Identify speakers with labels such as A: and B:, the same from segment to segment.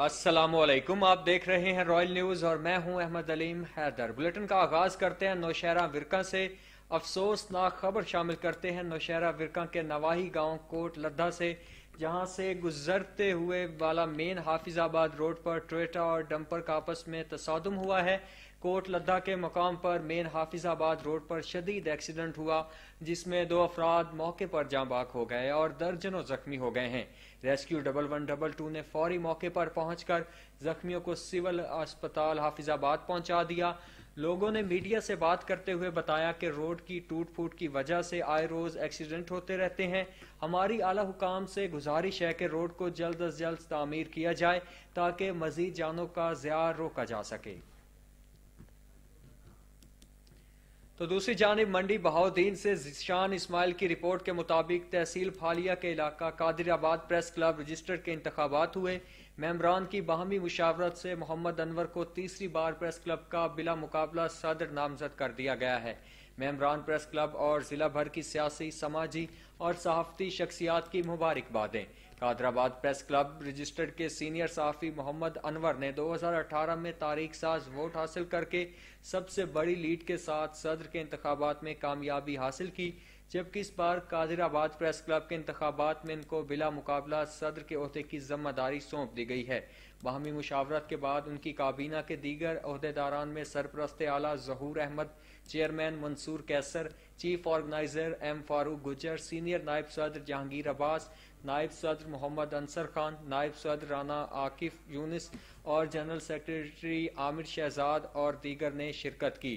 A: असलम आप देख रहे हैं रॉयल न्यूज़ और मैं हूं अहमद अलीम हैदर बुलेटिन का आगाज़ करते हैं नौशहरा विरका से अफसोसनाक खबर शामिल करते हैं नौशहरा विरका के नवाही गांव कोट लद्दा से जहां से गुजरते हुए वाला मेन हाफिजाबाद रोड पर टोयोटा और डंपर का आपस में तसादम हुआ है कोट लद्दा के मकाम पर मेन हाफिजाबाद रोड पर शदीद एक्सीडेंट हुआ जिसमें दो अफराद मौके पर जाँ बाक हो गए और दर्जनों जख्मी हो गए हैं rescue double one double two ने फौरी मौके पर पहुंचकर जख्मियों को सिविल अस्पताल हाफिजाबाद पहुंचा दिया लोगों ने मीडिया से बात करते हुए बताया कि रोड की टूट फूट की वजह से आए रोज एक्सीडेंट होते रहते हैं हमारी आला हुकाम से गुजारिश है कि रोड को जल्द अज जल्द तामीर किया जाए ताकि मजीद जानों का ज्यार रोका जा सके तो दूसरी जानब मंडी बहाउद्दीन से शान इस्माइल की रिपोर्ट के मुताबिक तहसील फालिया के इलाका कादिराबाद प्रेस क्लब रजिस्टर के इंतबात हुए मेम्बरान की बाहमी मुशावरत से मोहम्मद अनवर को तीसरी बार प्रेस क्लब का बिला मुकाबला सदर नामजद कर दिया गया है मेम्बरान प्रेस क्लब और ज़िला भर की सियासी समाजी और सहाफ़ती शख्सियात की मुबारकबादें हैदराबाद प्रेस क्लब रजिस्टर्ड के सीनियर साफी मोहम्मद अनवर ने 2018 में तारीख साज वोट हासिल करके सबसे बड़ी लीड के साथ सदर के इंतबात में कामयाबी हासिल की जबकि इस बार कादिराबाद प्रेस क्लब के इंतबात में इनको बिला मुकाबला सदर के अहदे की जिम्मेदारी सौंप दी गई है बाहमी मुशावरत के बाद उनकी काबीना के दीगर अहदेदारान में सरपरस्त आला Zahoor Ahmed chairman Mansoor Qaiser chief organizer M Farooq Gujjar senior नायब सदर जहांगीर अब्बास नायब सदर मोहम्मद अंसर खान नायब सदर राना आकिफ यूनिस और जनरल सेक्रेटरी आमिर शहजाद और दीगर ने शिरकत की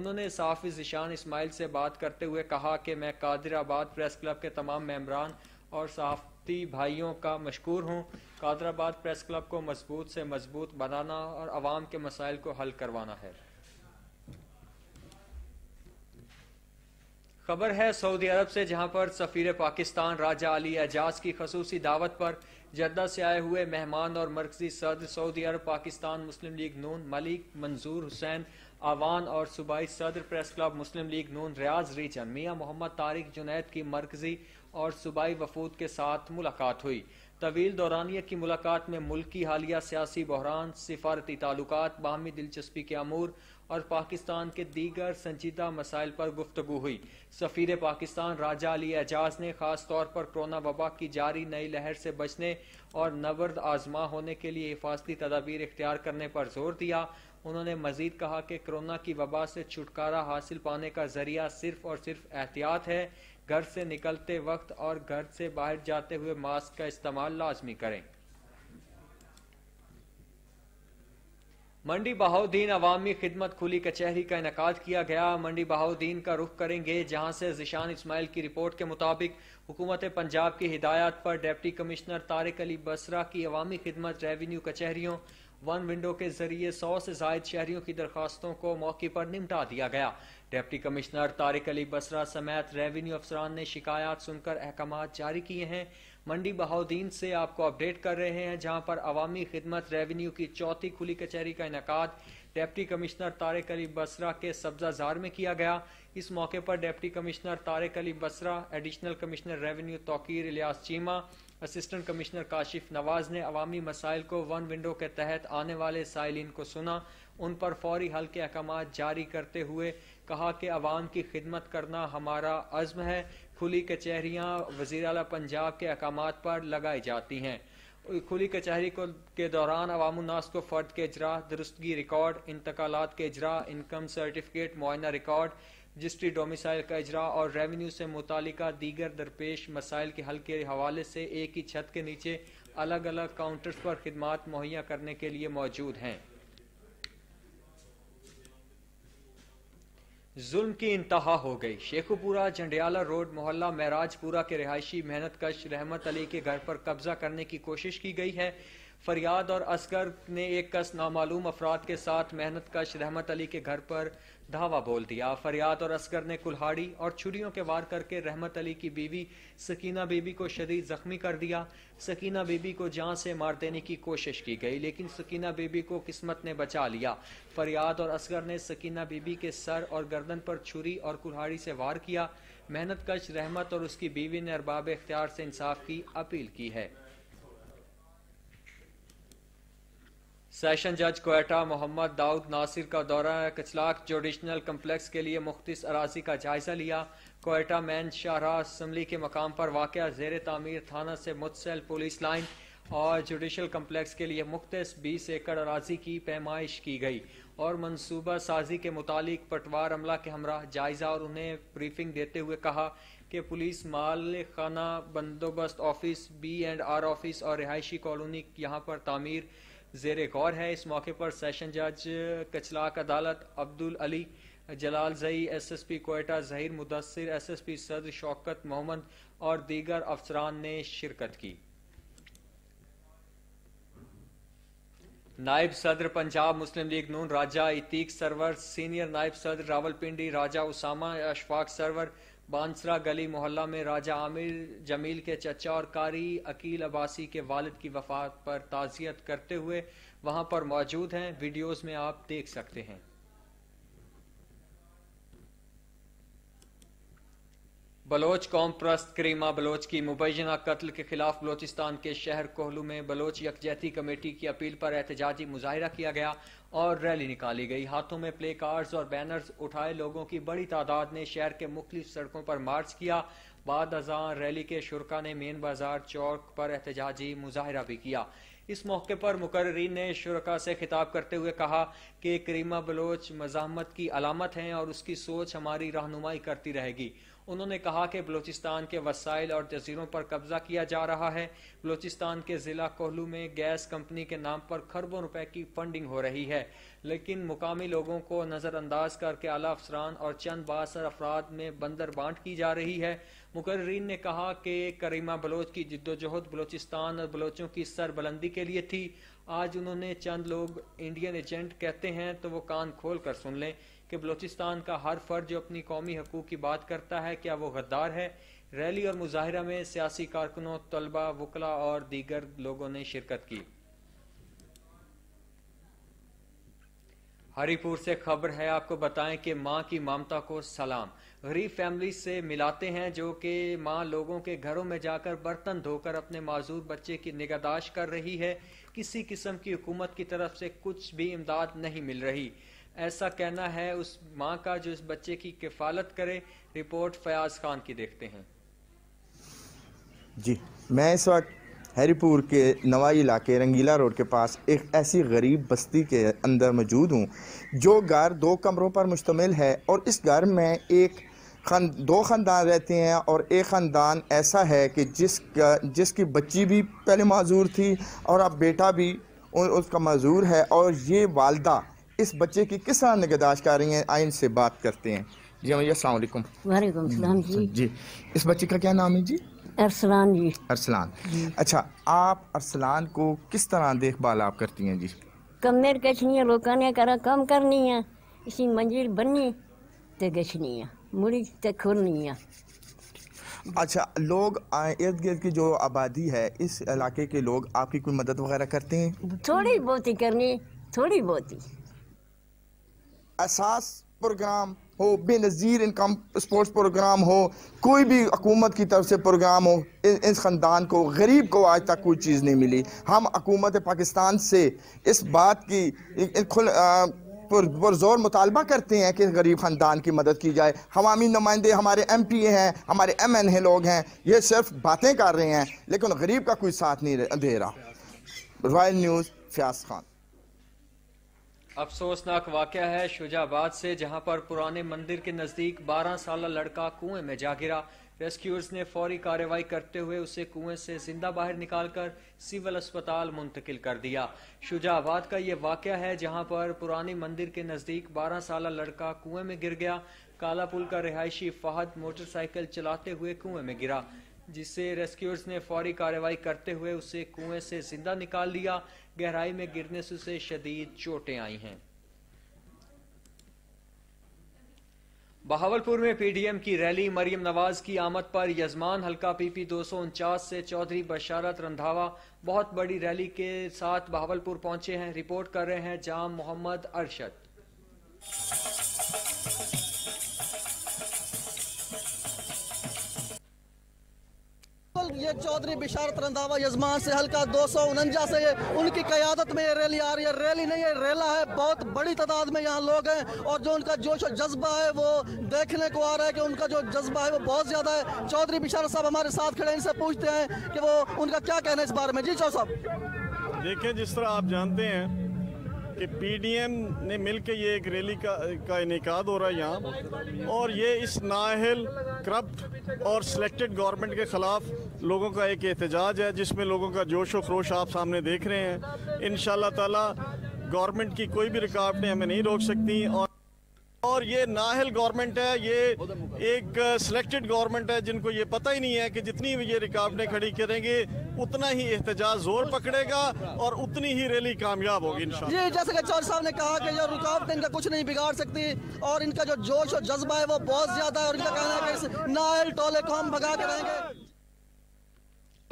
A: उन्होंने साफी जिशान इसमाइल से बात करते हुए कहा कि मैं आबाद प्रेस क्लब के तमाम मेम्बरान और सहाफ़ती भाइयों का मशहूर हूँ कादराबाद प्रेस क्लब को मजबूत से मजबूत बनाना और आवाम के मसाइल को हल करवाना है खबर है सऊदी अरब से जहां पर सफ़ीर पाकिस्तान राजा अली एजाज की खसूसी दावत पर जद्दा से आए हुए मेहमान और मरकजी सदर सऊदी अरब पाकिस्तान मुस्लिम लीग नून मलिक मंजूर हुसैन आवान और सूबाई सदर press club Muslim League Noon Riaz region Mian Mohammad Tariq Junaid की मरकजी और सूबाई वफूद के साथ मुलाकात हुई तवील दौरानिया की मुलाकात में मुल्क हालिया सियासी बहरान सिफारती ताल्लुक बाहमी दिलचस्पी के अमूर और पाकिस्तान के दीगर संजीदा मसाइल पर गुफ्तु हुई सफ़ीर पाकिस्तान राजा अली एजाज ने खास तौर पर कोरोना वबा की जारी नई लहर से बचने और नवर्द आजमा होने के लिए हिफाजती तदाबीर इख्तियार करने पर जोर दिया उन्होंने मजीद कहा कि कोरोना की वबा से छुटकारा हासिल पाने का जरिया सिर्फ और सिर्फ एहतियात है घर से निकलते वक्त और घर से बाहर जाते हुए मास्क का इस्तेमाल लाजमी करें मंडी बहाउद्दीन अवामी खिदमत खुली कचहरी का इनका किया गया मंडी बहाउद्दीन का रुख करेंगे जहां से जिशान इस्माइल की रिपोर्ट के मुताबिक हुकूमत पंजाब की हिदायत पर डेप्टी कमिश्नर तारिक अली बसरा की अवामी खिदमत रेवेन्यू कचहरियों वन विंडो के जरिए सौ से जायद शहरियों की दरखास्तों को मौके पर निपटा दिया गया डिप्टी कमिश्नर तारिक अली बसरा समेत रेवेन्यू अफसरान ने शिकायत सुनकर अहकाम जारी किए हैं मंडी बहाउद्दीन से आपको अपडेट कर रहे हैं जहां पर अवामी खिदमत रेवेन्यू की चौथी खुली कचहरी का इनका डिप्टी कमिश्नर तारिक अली बसरा के सब्जाजार में किया गया इस मौके पर deputy commissioner Tariq Ali Basra additional commissioner revenue Tauqeer Ilyas Cheema assistant commissioner Kashif Nawaz ने अवामी मसाइल को वन विंडो के तहत आने वाले साइलिन को सुना उन पर फौरी हल के अहकाम जारी करते हुए कहा कि अवाम की खिदमत करना हमारा अज़म है खुली कचहरियाँ वज़ी अल पंजाब के अहकाम पर लगाई जाती हैं खुली कचहरी को के दौरान अवामनास को फ़र्द के अजरा दुरुस्तगी रिकॉर्ड इंतकालत के अजरा इनकम सर्टिफिकेट मुआयना रिकॉर्ड रजिस्ट्री डोमिसाइल का अजरा और रेवेन्यू से मुतल दीगर दरपेश मसाइल के हल के हवाले से एक ही छत के नीचे अलग अलग काउंटर्स पर खदमात मुहैया करने के लिए मौजूद हैं जुल्म की इंतहा हो गई शेखुपुरा झंडियाला रोड मोहल्ला महराजपुरा के रिहायशी मेहनत कश रहमत अली के घर पर कब्जा करने की कोशिश की गई है फरियाद और असगर ने एक कस नामालूम अफराद के साथ मेहनत कश रहमत अली के घर पर धावा बोल दिया फरियाद और असगर ने कुल्हाड़ी और छुरियों के वार करके रहमत अली की बीवी सकीना बीबी को शरीर जख्मी कर दिया सकीना बीबी को जान से मार देने की कोशिश की गई लेकिन सकीना बीबी को किस्मत ने बचा लिया फरियाद और असगर ने सकीना बीबी के सर और गर्दन पर छुरी और कुल्हाड़ी से वार किया मेहनत कश रहमत और उसकी बीवी ने अरबाब इख्तियार से इंसाफ की अपील की है सेशन जज कोयटा मोहम्मद दाऊद नासिर का दौरा कचलाक जुडिशनल कम्प्लेक्स के लिए मुख्त अराजी का जायजा लिया कोयटा मैन शाहरा असम्बली के मकाम पर वाक़ जेर तमीर थाना से मुतसल पुलिस लाइन और जुडिशल कम्प्लेक्स के लिए मुख्त बीस एकड़ अराजी की पैमाइश की गई और मनसूबा साजी के मुतालिक पटवार अमला के हमरा जायजा और उन्हें ब्रीफिंग देते हुए कहा कि पुलिस माल खाना बंदोबस्त office B and R office और रिहायशी कॉलोनी यहाँ पर तामीर जेर गौर है इस मौके पर सेशन जज कचलाक अदालत Abdul Ali Jalalzai S S P Quetta Zaheer Mudassar S S P सदर शौकत मोहम्मद और दीगर अफसरान ने शिरकत की नायब सदर पंजाब मुस्लिम लीग नून राजा इतीक सरवर सीनियर नायब सदर रावलपिंडी राजा उसामा अशफाक सरवर बांसरा गली मोहल्ला में राजा आमिर जमील के चचा और कारी अकील अबासी के वालिद की वफात पर ताज़ियत करते हुए वहां पर मौजूद हैं वीडियोस में आप देख सकते हैं बलोच कौम प्रस्त करीमा बलोच की मुबैना कत्ल के खिलाफ बलोचिस्तान के शहर कोहलू में बलोच यकजहती कमेटी की अपील पर एहतजाजी मुजाहरा किया गया और रैली निकाली गई हाथों में प्ले कार्ड्स और बैनर्स उठाए लोगों की बड़ी तादाद ने शहर के मुख्त सड़कों पर मार्च किया बाद अजा रैली के शुरा ने मेन बाजार चौक पर एहतजाजी मुजाहरा भी किया इस मौके पर मुकर्रीन ने शुरा से खिताब करते हुए कहा कि करीमा बलोच मजामत की अलामत है और उसकी सोच हमारी रहनुमाई करती रहेगी उन्होंने कहा कि बलूचिस्तान के वसाइल और जजीरों पर कब्जा किया जा रहा है बलूचिस्तान के ज़िला कोहलू में गैस कंपनी के नाम पर खरबों रुपए की फंडिंग हो रही है लेकिन मुकामी लोगों को नज़रअंदाज करके आला अफसरान और चंद बासर अफराद में बंदर बांट की जा रही है मुकर्रीन ने कहा कि करीमा बलोच की जद्दोजहद बलोचिस्तान और बलोचों की सरबुलंदी के लिए थी आज उन्होंने चंद लोग इंडियन एजेंट कहते हैं तो वो कान खोल कर सुन लें कि बलोचिस्तान का हर फर्ज जो अपनी कौमी हकूक़ की बात करता है क्या वो गद्दार है रैली और मुजाहरा में सियासी कारकुनों तलबा वकला और दीगर लोगों ने शिरकत की हरिपुर से खबर है आपको बताएं कि माँ की ममता को सलाम गरीब फैमिली से मिलाते हैं जो कि माँ लोगों के घरों में जाकर बर्तन धोकर अपने माजूर बच्चे की निगहदाश्त कर रही है किसी किस्म की हुकूमत की तरफ से कुछ भी इमदाद नहीं मिल रही ऐसा कहना है उस माँ का जो इस बच्चे की किफालत करे रिपोर्ट फयाज खान की देखते हैं
B: जी मैं इस वक्त हरीपुर के नवाई इलाके रंगीला रोड के पास एक ऐसी गरीब बस्ती के अंदर मौजूद हूँ जो घर दो कमरों पर मुश्तमिल है और इस घर में एक खन दो ख़ानदान रहते हैं और एक ख़ानदान ऐसा है कि जिस जिसकी बच्ची भी पहले मज़ूर थी और अब बेटा भी उसका मजूर है और ये वालदा इस बच्चे की किस निगहदाश्त कर रही हैं आइन से बात करते हैं जी अमैया हाँ, असल जी जी इस बच्चे का क्या नाम है जी अरसलान जी अरसलान अच्छा आप अरसलान को किस तरह देखभाल आप करती हैं जी
C: मेर गछनी है लोगों ने करा कम करनी है इसी मंजिल बननी तो गछनी है मुड़ी तो खोलनी है
B: अच्छा लोग इर्द गिर्द की जो आबादी है इस इलाके के लोग आपकी कोई मदद वगैरह करते हैं थोड़ी बहुत ही करनी थोड़ी बहुत ही एहसास प्रोग्राम हो बेनज़ीर इनकम स्पोर्ट्स प्रोग्राम हो कोई भी हकूमत की तरफ से प्रोग्राम हो इस ख़ानदान को गरीब को आज तक कोई चीज़ नहीं मिली हम हकूमत पाकिस्तान से इस बात की खुल पुरजोर मुतालबा करते हैं कि गरीब ख़ानदान की मदद की जाए हवामी नुमाइंदे हमारे एम पी ए हैं हमारे एम एन ए लोग हैं ये सिर्फ बातें कर रहे हैं लेकिन गरीब का कोई साथ नहीं दे रहा रॉयल न्यूज़ फ्याज खान
A: अफसोसनाक वाक़ है शुजाबाद से जहां पर पुराने मंदिर के नज़दीक 12 साल लड़का कुएं में जा गिरा रेस्क्यूर्स ने फौरी कार्रवाई करते हुए उसे कुएं से जिंदा बाहर निकालकर सिविल अस्पताल मुंतकिल कर दिया शुजाबाद का ये वाक़ है जहां पर पुराने मंदिर के नज़दीक 12 साल लड़का कुएं में गिर गया काला पुल का रिहायशी फहद मोटरसाइकिल चलाते हुए कुएं में गिरा जिसे रेस्क्यूअर्स ने फौरी कार्रवाई करते हुए उसे कुएं से जिंदा निकाल लिया गहराई में गिरने से उसे शदीद चोटें आई हैं बहावलपुर में पीडीएम की रैली मरियम नवाज की आमद पर यजमान हल्का पीपी दो से चौधरी बशारत रंधावा बहुत बड़ी रैली के साथ बहावलपुर पहुंचे हैं रिपोर्ट कर रहे हैं जाम मोहम्मद अरशद ये चौधरी बिशारत रंधावा यजमान से हल्का दो सौ उनंजा से उनकी क्यादत में ये रैली आ रही है रैली नहीं है रेला है बहुत बड़ी तादाद में यहाँ लोग हैं
B: और जो उनका जोश और जज्बा है वो देखने को आ रहा है कि उनका जो जज्बा है वो बहुत ज़्यादा है चौधरी बिशारत साहब हमारे साथ खड़े इनसे पूछते हैं कि वो उनका क्या कहना है इस बारे में जी चौ साहब देखिए जिस तरह आप जानते हैं कि पी ने मिलकर ये एक रैली का का इनका हो रहा है यहाँ और ये इस नाहल करप्ट और सिलेक्टेड गवर्नमेंट के ख़िलाफ़ लोगों का एक एहतजाज है जिसमें लोगों का जोश व खरोश आप सामने देख रहे हैं इन ताला गवर्नमेंट की कोई भी रुकावटें हमें नहीं रोक सकती और और ये नाहल गवर्नमेंट है ये एक सिलेक्टेड गवर्नमेंट है जिनको ये पता ही नहीं है कि जितनी भी ये रुकावटें खड़ी करेंगे उतना ही एहतजाज जोर पकड़ेगा और उतनी ही रैली कामयाब होगी
A: ये जैसे कि चौर साहब ने कहा कि जो रुकावटें इनका कुछ नहीं बिगाड़ सकती और इनका जो जोश और जज्बा है वो बहुत ज्यादा है और इनका कहना है कि नाहल टोले को हम भगा के रहेंगे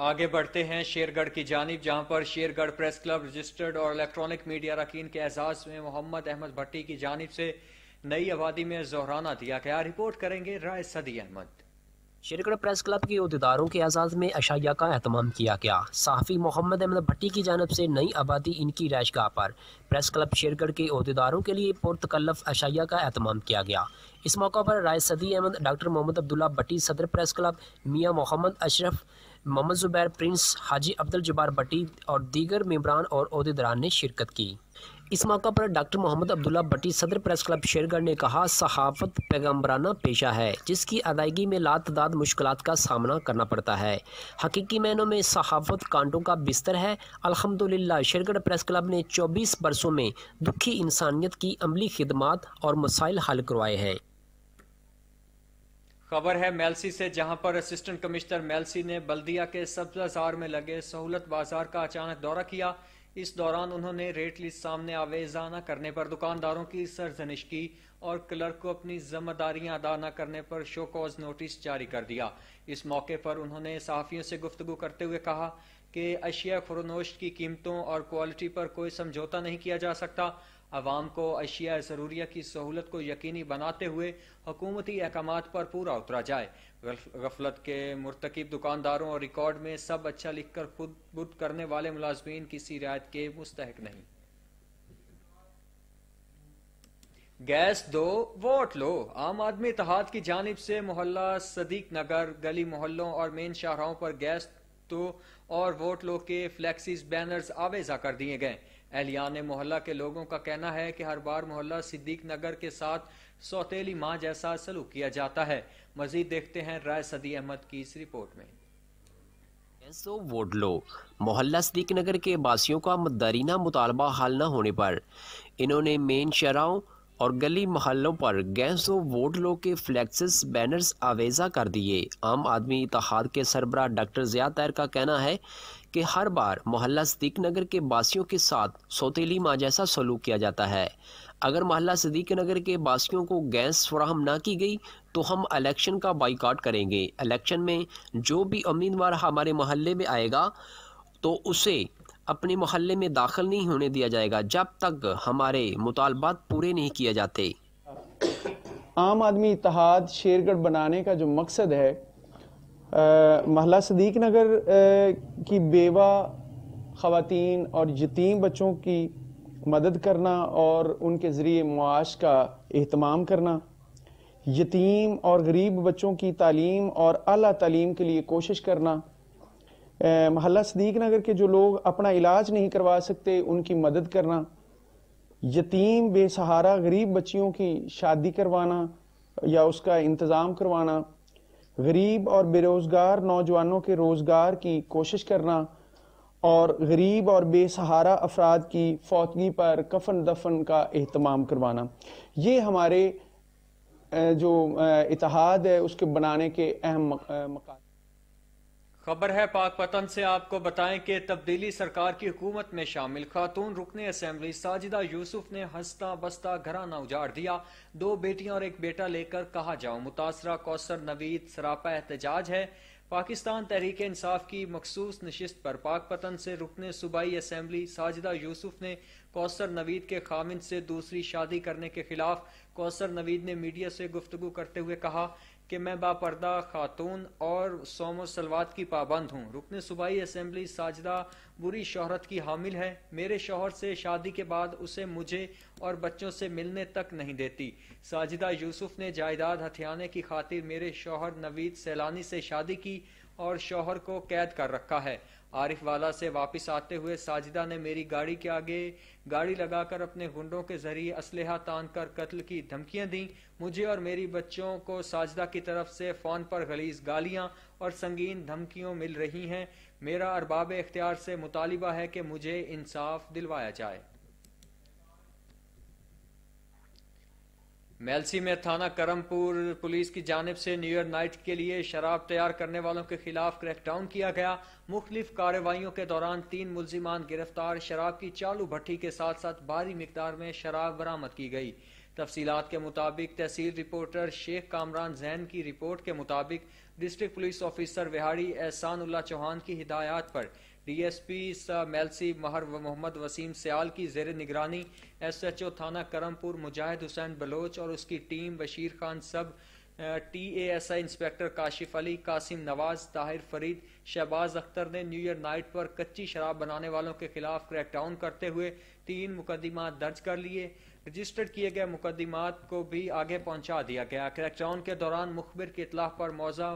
A: आगे बढ़ते हैं शेरगढ़ की जानब जहां पर शेरगढ़ प्रेस क्लब रजिस्टर्ड और इलेक्ट्रॉनिक मीडिया रकीन के एजाज में मोहम्मद अहमद भट्टी की जानब से नई आबादी में जोहराना दिया गया रिपोर्ट करेंगे राय सदी अहमद
C: शेरगढ़ प्रेस क्लब के अहदेदारों के एजाज़ में अशाया का अहतमाम किया गया साफ़ी मोहम्मद अहमद भट्टी की जानब से नई आबादी इनकी रैशगाह पर प्रेस क्लब शेरगढ़ के अहदेदारों के लिए पुरतकल्लफ अशाया का अहतमाम किया गया इस मौका पर राय सदी अहमद डॉक्टर मोहम्मद अब्दुल्ला भट्टी सदर press club Mian Mohammad Ashraf Mohammad Zubair prince Haji Abdul Jabbar Bhatti और दीगर मेबरान और अहदेदारान ने शिरकत की इस मौका पर डॉक्टर मोहम्मद अब्दुल्ला भट्टी सदर प्रेस क्लब शेरगढ़ ने कहा सहाफत पैगम्बराना पेशा है जिसकी अदायगी में ला तदाद मुश्किल का सामना करना पड़ता है हकीकी मैनों में सहाफत कांटों का बिस्तर है अल्हम्दुलिल्लाह शेरगढ़ प्रेस क्लब ने 24 बरसों में दुखी इंसानियत की अमली खिदमत और मसाइल हल करवाए हैं
A: खबर है मेलसी से जहां पर असिस्टेंट कमिश्नर मेलसी ने बल्दिया के सब्ज बाजार में लगे सहूलत बाजार का अचानक दौरा किया इस दौरान उन्होंने रेट लिस्ट सामने आवेजाना करने पर दुकानदारों की सरजनिश की और क्लर्क को अपनी जिम्मेदारियां अदा न करने पर शोकॉज नोटिस जारी कर दिया इस मौके पर उन्होंने सहाफियों से गुफ्तगु करते हुए कहा कि अशिया फरोनोश की कीमतों और क्वालिटी पर कोई समझौता नहीं किया जा सकता आवाम को अशिया ज़रूरिया की सहूलत को यकीनी बनाते हुए हुकूमती अहकाम पर पूरा उतरा जाए गफलत के मरतकब दुकानदारों और रिकॉर्ड में सब अच्छा लिख कर खुद बुद करने वाले मुलाजमीन किसी रियायत के मुस्तक नहीं गैस दो वोट लो आम आदमी इतिहाद की जानब से मोहल्ला सदीक नगर गली मोहल्लों और मेन शाहराहों पर गैस तो और वोट लो के फ्लैक्सीज बैनर्स आवेजा कर दिए गए एहलियान मोहल्ला के लोगों का कहना है कि हर बार मोहल्ला सिद्दीक नगर के साथ सौतेली माँ जैसा सलूक किया जाता है मजीद देखते हैं राय सदी अहमद की इस रिपोर्ट में
C: सो वोट लो मोहल्ला सदीक नगर के वासियों का मतदारीना मुतालबा हाल न होने पर इन्होंने मेन शराहों और गली मोहल्लों पर गैस व वोट लो के फ्लैक्स बैनर्स आवेजा कर दिए आम आदमी इतिहाद के सरबराह डॉक्टर जिया तैर का कहना है कि हर बार मोहल्ला सदीक नगर के बासियों के साथ सोतीली माँ जैसा सलूक किया जाता है अगर मोहल्ला सदीक नगर के बासियों को गैस फ्राहम ना की गई तो हम इलेक्शन का बाइकाट करेंगे इलेक्शन में जो भी उम्मीदवार हमारे मोहल्ले में आएगा तो उसे अपने मोहल्ले में दाखिल नहीं होने दिया जाएगा जब तक हमारे मुतालबात पूरे नहीं किए जाते
A: आम आदमी इतिहाद शेरगढ़ बनाने का जो मकसद है महला सदीक नगर आ, की बेवा ख़वान और यतीम बच्चों की मदद करना और उनके ज़रिए मुआश का
B: अहतमाम करना यतीम और गरीब बच्चों की तालीम और अली तालीम के लिए कोशिश करना महल्ला सदीक नगर के जो लोग अपना इलाज नहीं करवा सकते उनकी मदद करना यतीम बेसहारा गरीब बच्चियों की शादी करवाना या उसका इंतज़ाम करवाना गरीब और बेरोज़गार नौजवानों के रोज़गार की कोशिश करना और गरीब और
A: बेसहारा अफराद की फौतगी पर कफन दफन का अहतमाम करवाना ये हमारे जो इतिहाद है उसके बनाने के अहम मकान खबर है पाक पतन से आपको बताएं कि तब्दीली सरकार की हुकूमत में शामिल खातून रुकने असम्बली साजिदा यूसुफ ने हंसता बस्ता घराना उजाड़ दिया दो बेटियां और एक बेटा लेकर कहा जाओ मुतासरा कौसर नवीद सरापा एहतजाज है पाकिस्तान तहरीक इंसाफ की मखसूस नशस्त पर पाक पतन से रुकने सूबाई असम्बली साजिदा यूसुफ ने कौसर नवीद के खामिन से दूसरी शादी करने के खिलाफ कौसर नवीद ने मीडिया से गुफ्तु करते हुए कहा कि मैं बापर्दा खातून और सोम सलवाद की पाबंद हूँ रुकन सूबाई असम्बली साजदा बुरी शहरत की हामिल है मेरे शोहर से शादी के बाद उसे मुझे और बच्चों से मिलने तक नहीं देती साजिदा यूसुफ ने जायदाद हथियाने की खातिर मेरे शोहर नवीद सैलानी से शादी की और शोहर को कैद कर रखा है आरिफ वाला से वापस आते हुए साजिदा ने मेरी गाड़ी के आगे गाड़ी लगाकर अपने गुंडों के जरिए असलहा तान कर कत्ल की धमकियां दी मुझे और मेरी बच्चों को साजिदा की तरफ से फोन पर गलीज गालियां और संगीन धमकियों मिल रही हैं मेरा अरबाब इख्तियार से मुतालबा है कि मुझे इंसाफ दिलवाया जाए मेलसी में थाना करमपुर पुलिस की जानब से न्यू ईयर नाइट के लिए शराब तैयार करने वालों के खिलाफ क्रैकडाउन किया गया मुख्तलिफ कार्रवाइयों के दौरान तीन मुलजिमान गिरफ्तार शराब की चालू भट्टी के साथ साथ भारी मकदार में शराब बरामद की गई तफसीत के मुताबिक तहसील रिपोर्टर शेख कामरान जैन की रिपोर्ट के मुताबिक डिस्ट्रिक्ट पुलिस ऑफिसर विहाड़ी एहसान उल्ला चौहान की हिदायत पर डीएसपी मेलसी महर मोहम्मद वसीम सयाल की जेर निगरानी एसएचओ थाना करमपुर मुजाहिद हुसैन बलोच और उसकी team Bashir Khan sub T S I inspector Kashif Ali Qasim Nawaz Tahir Farid Shahbaz Akhtar ने न्यू ईयर नाइट पर कच्ची शराब बनाने वालों के खिलाफ क्रैकडाउन करते हुए तीन मुकदमा दर्ज कर लिए रजिस्टर्ड किए गए मुकदमात को भी आगे पहुंचा दिया गया क्रैकडाउन के दौरान मुखबिर की इतलाह पर मौजा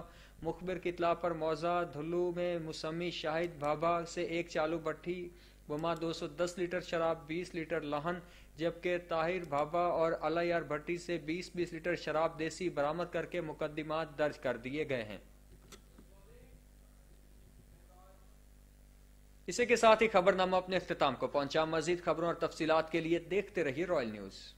A: मुखबिर की इतला पर मौजा धुल्लू में मुसमी शाहिद भाभा से एक चालू भट्टी सौ 210 लीटर शराब 20 लीटर लहन जबकि ताहिर भाभा और अलायार भट्टी से 20-20 लीटर शराब देसी बरामद करके मुकदमा दर्ज कर दिए गए हैं इसी के साथ ही खबरनामा अपने अख्ताम को पहुंचा मजीद खबरों और तफसीत के लिए देखते रहिए रॉयल न्यूज़